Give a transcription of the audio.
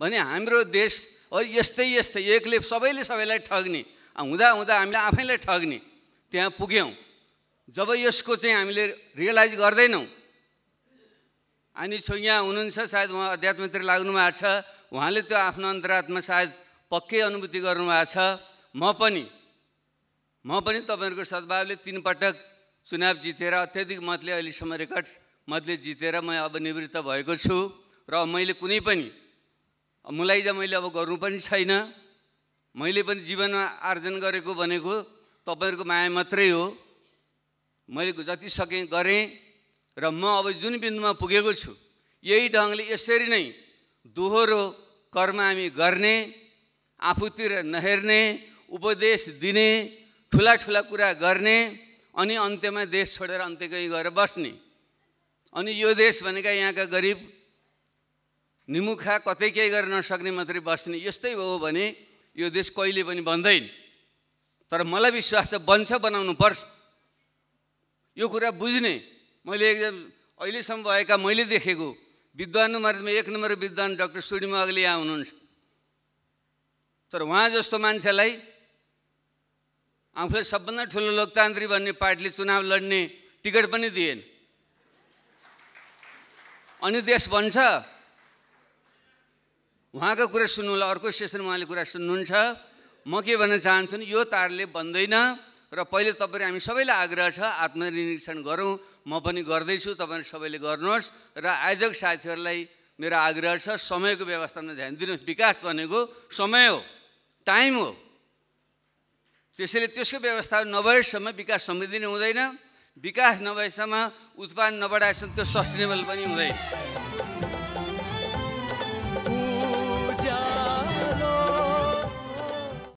भने हाम्रो देश यस्तै यस्तै एकले सबैले सबैलाई ठग्ने हुँदा हुँदा हामीले आफैलाई ठग्ने त्यहाँ पुग्यौँ जब यसको चाहिँ हामीले रियलाइज गर्दैनौँ अनि छो यहाँ हुनुहुन्छ सायद उहाँ अध्यात्मतिर लाग्नुभएको छ उहाँले त्यो आफ्नो अन्तरात्मा सायद पक्कै अनुभूति गर्नुभएको छ म पनि म पनि तपाईँहरूको सद्भावले तिन पटक चुनाव जितेर अत्याधिक मतले अहिलेसम्म रेकर्ड मतले जितेर म अब निवृत्त भएको छु र मैले कुनै पनि मुलाइजा मैले अब गर्नु पनि छैन मैले पनि जीवनमा आर्जन गरेको भनेको तपाईँहरूको माया मात्रै हो मैले जति सकेँ गरेँ र म अब जुन बिन्दुमा पुगेको छु यही ढङ्गले यसरी नै दोहोरो कर्म हामी गर्ने आफूतिर नहेर्ने उपदेश दिने ठुला ठुला कुरा गर्ने अनि अन्त्यमा देश छोडेर अन्त्यकै गएर बस्ने अनि यो देश भनेका यहाँका गरिब निमुखा कतै केही गर्न नसक्ने मात्रै बस्ने यस्तै हो भने यो देश कहिले पनि बन्दैन तर मलाई विश्वास छ बन्छ बनाउनु पर्छ यो कुरा बुझ्ने मैले एकजना अहिलेसम्म भएका मैले देखेको विद्वान एक नम्बर विद्वान डक्टर सुडिमा अग्ले यहाँ हुनुहुन्छ तर उहाँ जस्तो मान्छेलाई आफूलाई सबभन्दा ठुलो लोकतान्त्रिक भन्ने पार्टीले चुनाव लड्ने टिकट पनि दिएन अनि देश बन्छ उहाँको कुरा सुन्नु होला अर्को सेसनमा उहाँले कुरा सुन्नुहुन्छ म के भन्न चाहन्छु यो तारले बन्दैन र पहिले तपाईँ हामी सबैलाई आग्रह छ आत्मनिरीक्षण गरौँ म पनि गर्दैछु तपाईँ सबैले गर्नुहोस् र आयोजक साथीहरूलाई मेरो आग्रह छ समयको व्यवस्थामा ध्यान दिनुहोस् विकास भनेको समय हो टाइम हो त्यसैले त्यसको व्यवस्था नभएसम्म विकास समृद्धि नै हुँदैन विकास नभएसम्म उत्पादन नबढाएसम्म त्यो सस्टेनेबल पनि हुँदैन